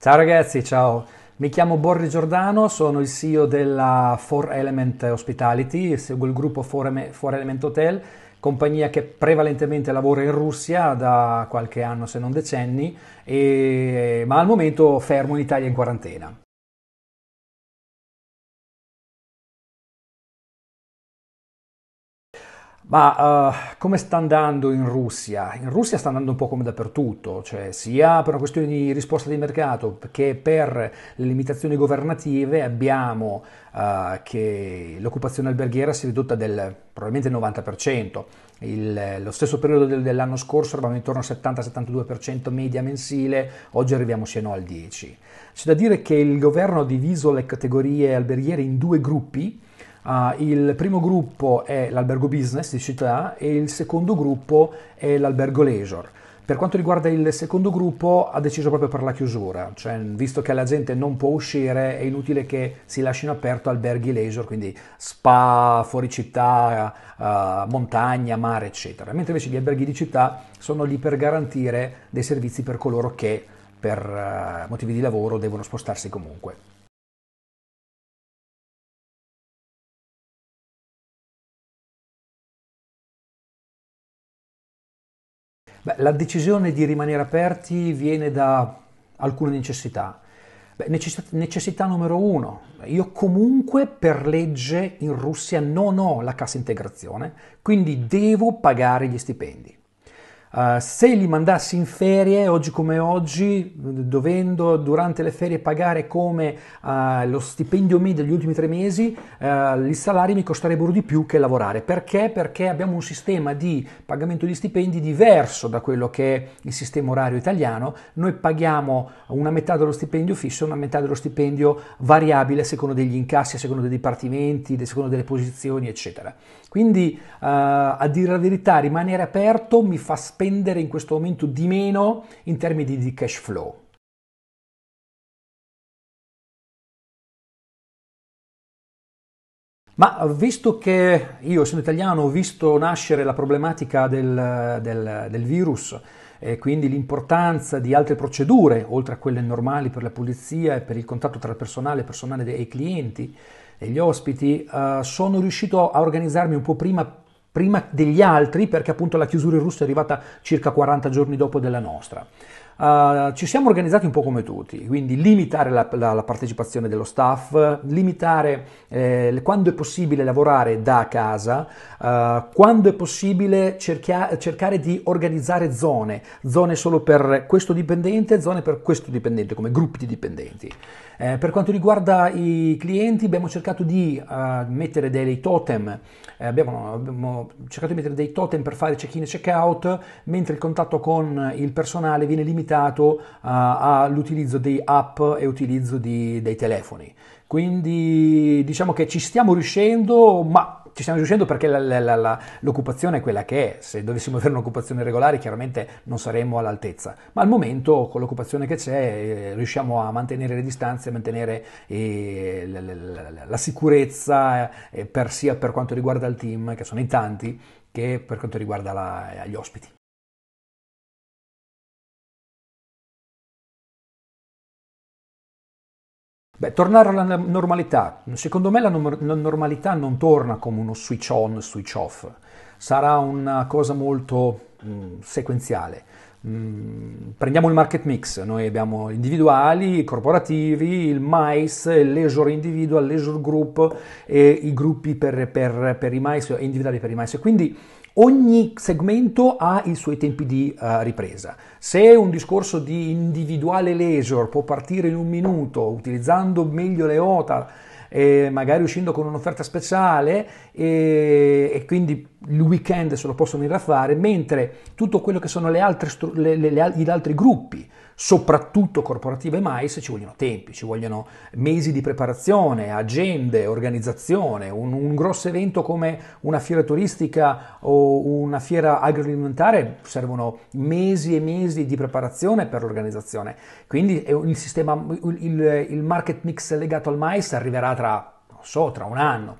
Ciao ragazzi, ciao. Mi chiamo Borri Giordano, sono il CEO della 4 Element Hospitality, seguo il gruppo 4 Element Hotel, compagnia che prevalentemente lavora in Russia da qualche anno se non decenni, e... ma al momento fermo in Italia in quarantena. Ma uh, come sta andando in Russia? In Russia sta andando un po' come dappertutto, cioè sia per una questione di risposta di mercato che per le limitazioni governative abbiamo uh, che l'occupazione alberghiera si è ridotta del probabilmente 90%. Il, lo stesso periodo del, dell'anno scorso eravamo intorno al 70-72% media mensile, oggi arriviamo se no al 10%. C'è da dire che il governo ha diviso le categorie alberghiere in due gruppi, Uh, il primo gruppo è l'albergo business di città e il secondo gruppo è l'albergo leisure. Per quanto riguarda il secondo gruppo ha deciso proprio per la chiusura, cioè visto che la gente non può uscire è inutile che si lasciano aperto alberghi leisure, quindi spa, fuori città, uh, montagna, mare eccetera, mentre invece gli alberghi di città sono lì per garantire dei servizi per coloro che per uh, motivi di lavoro devono spostarsi comunque. Beh, la decisione di rimanere aperti viene da alcune necessità. Beh, necessità, necessità, numero uno, io comunque per legge in Russia non ho la cassa integrazione, quindi devo pagare gli stipendi. Eh, se li mandassi in ferie, oggi come oggi, dovendo durante le ferie pagare come uh, lo stipendio medio degli ultimi tre mesi, uh, eh, i salari mi costerebbero di più che lavorare. Perché? Perché abbiamo un sistema di pagamento di stipendi diverso da quello che è il sistema orario italiano. Noi paghiamo una metà dello stipendio fisso e una metà dello stipendio variabile a seconda degli incassi, a seconda dei dipartimenti, a seconda delle posizioni, eccetera. Quindi, a dire la verità, rimanere aperto mi fa spazio spendere in questo momento di meno in termini di cash flow. Ma visto che io, sono italiano, ho visto nascere la problematica del, del, del virus e quindi l'importanza di altre procedure, oltre a quelle normali per la pulizia e per il contatto tra il personale, il personale dei clienti e gli ospiti, eh, sono riuscito a organizzarmi un po' prima prima degli altri perché appunto la chiusura in Russia è arrivata circa 40 giorni dopo della nostra. Uh, ci siamo organizzati un po' come tutti, quindi limitare la, la, la partecipazione dello staff, limitare eh, quando è possibile lavorare da casa, uh, quando è possibile cerchia, cercare di organizzare zone, zone solo per questo dipendente, zone per questo dipendente, come gruppi di dipendenti. Eh, per quanto riguarda i clienti abbiamo cercato di uh, mettere dei totem, eh, abbiamo, abbiamo, cercato di mettere dei totem per fare check-in e check-out, mentre il contatto con il personale viene limitato limitato eh, all'utilizzo di app e utilizzo di, dei telefoni. Quindi diciamo che ci stiamo riuscendo, ma ci stiamo riuscendo perché la, la, la, l'occupazione è quella che è, se dovessimo avere un'occupazione regolare chiaramente non saremmo all'altezza, ma al momento con l'occupazione che c'è eh, riusciamo a mantenere le distanze, a mantenere eh, la, sicurezza eh, per sia per quanto riguarda il team, che sono in tanti, che per quanto riguarda gli ospiti. Beh, tornare alla normalità. Secondo me la normalità non torna come uno switch on, switch off. Sarà una cosa molto mh, mm, sequenziale. Mh, mm, prendiamo il market mix, noi abbiamo individuali, corporativi, il MICE, il leisure individual, leisure group e i gruppi per, per, per i MICE, individuali per i MICE. Quindi Ogni segmento ha i suoi tempi di uh, ripresa. Se un discorso di individuale leisure può partire in un minuto utilizzando meglio le OTA e magari uscendo con un'offerta speciale e, e, quindi il weekend se lo possono ir a fare, mentre tutto quello che sono le altre, le, le, gli altri gruppi soprattutto corporative mais, ci vogliono tempi, ci vogliono mesi di preparazione, agende, organizzazione. Un, un grosso evento come una fiera turistica o una fiera agroalimentare servono mesi e mesi di preparazione per l'organizzazione. Quindi il, sistema, il, il market mix legato al mais arriverà tra, non so, tra un anno.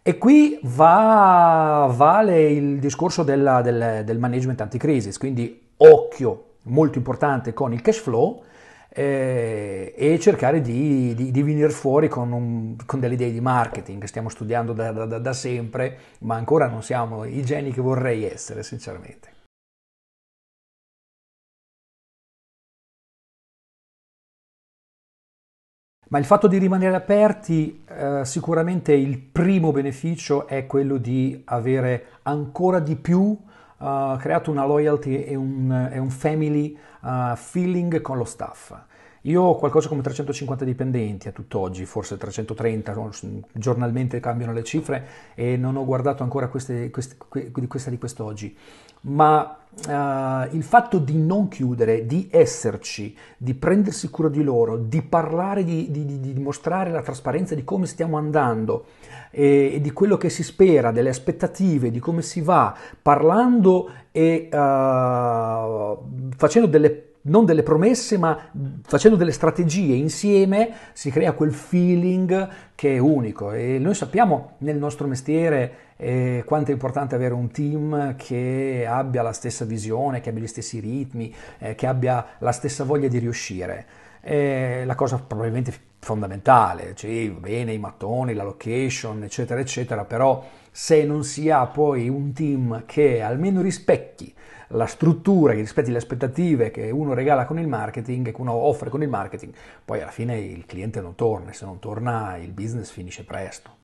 E qui va, vale il discorso della, del, del management anticrisis, quindi occhio molto importante con il cash flow eh, e cercare di, di, di venire fuori con, un, con, delle idee di marketing che stiamo studiando da, da, da sempre, ma ancora non siamo i geni che vorrei essere, sinceramente. Ma il fatto di rimanere aperti, eh, sicuramente il primo beneficio è quello di avere ancora di più creato una loyalty e un, e un family eh, feeling con lo staff io ho qualcosa come 350 dipendenti a tutt'oggi, forse 330, giornalmente cambiano le cifre e non ho guardato ancora queste, queste, questa di quest'oggi. Ma uh, il fatto di non chiudere, di esserci, di prendersi cura di loro, di parlare, di, di, di, di la trasparenza di come stiamo andando e, e, di quello che si spera, delle aspettative, di come si va, parlando e uh, facendo delle non delle promesse, ma facendo delle strategie insieme si crea quel feeling che è unico e noi sappiamo nel nostro mestiere eh, quanto è importante avere un team che abbia la stessa visione, che abbia gli stessi ritmi, eh, che abbia la stessa voglia di riuscire. Eh, la cosa probabilmente fondamentale, cioè bene i mattoni, la location, eccetera, eccetera, però se non si ha poi un team che almeno rispecchi la struttura, che rispetti le aspettative che uno regala con il marketing, che uno offre con il marketing, poi alla fine il cliente non torna e se non torna il business finisce presto.